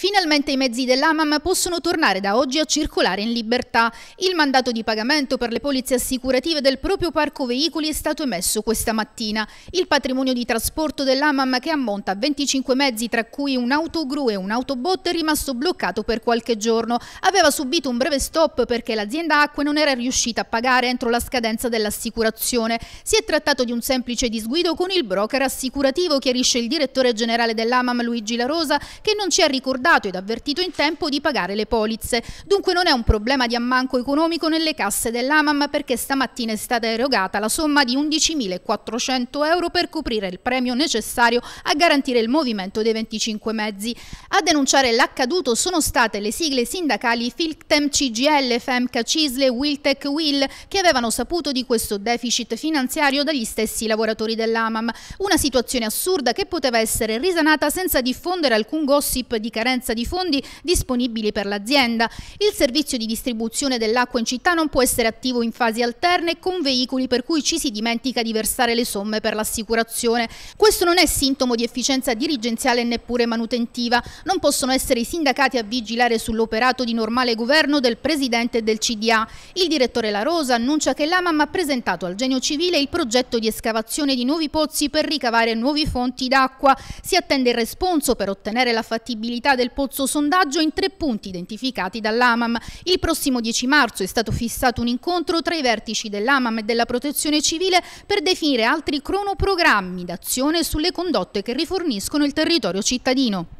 Finalmente i mezzi dell'AMAM possono tornare da oggi a circolare in libertà. Il mandato di pagamento per le polizze assicurative del proprio parco veicoli è stato emesso questa mattina. Il patrimonio di trasporto dell'AMAM, che ammonta a 25 mezzi, tra cui un autogru e un autobot, è rimasto bloccato per qualche giorno. Aveva subito un breve stop perché l'azienda Acque non era riuscita a pagare entro la scadenza dell'assicurazione. Si è trattato di un semplice disguido con il broker assicurativo, chiarisce il direttore generale dell'AMAM Luigi La Rosa, che non ci ha ricordato ricordato ed avvertito in tempo di pagare le polizze. Dunque non è un problema di ammanco economico nelle casse dell'AMAM perché stamattina è stata erogata la somma di 11.400 euro per coprire il premio necessario a garantire il movimento dei 25 mezzi. A denunciare l'accaduto sono state le sigle sindacali Filctem, CGL, FEMCA, CISLE, Wiltec, Will che avevano saputo di questo deficit finanziario dagli stessi lavoratori dell'AMAM. Una situazione assurda che poteva essere risanata senza diffondere alcun gossip di carenza assenza di fondi disponibili per l'azienda. Il servizio di distribuzione dell'acqua in città non può essere attivo in fasi alterne con veicoli per cui ci si dimentica di versare le somme per l'assicurazione. Questo non è sintomo di efficienza dirigenziale neppure manutentiva. Non possono essere i sindacati a vigilare sull'operato di normale governo del Presidente del CDA. Il direttore La Rosa annuncia che l'AMAM ha presentato al Genio Civile il progetto di escavazione di nuovi pozzi per ricavare nuovi fonti d'acqua. Si attende il responso per ottenere la fattibilità del del pozzo sondaggio in tre punti identificati dall'AMAM. Il prossimo 10 marzo è stato fissato un incontro tra i vertici dell'AMAM e della Protezione Civile per definire altri cronoprogrammi d'azione sulle condotte che riforniscono il territorio cittadino.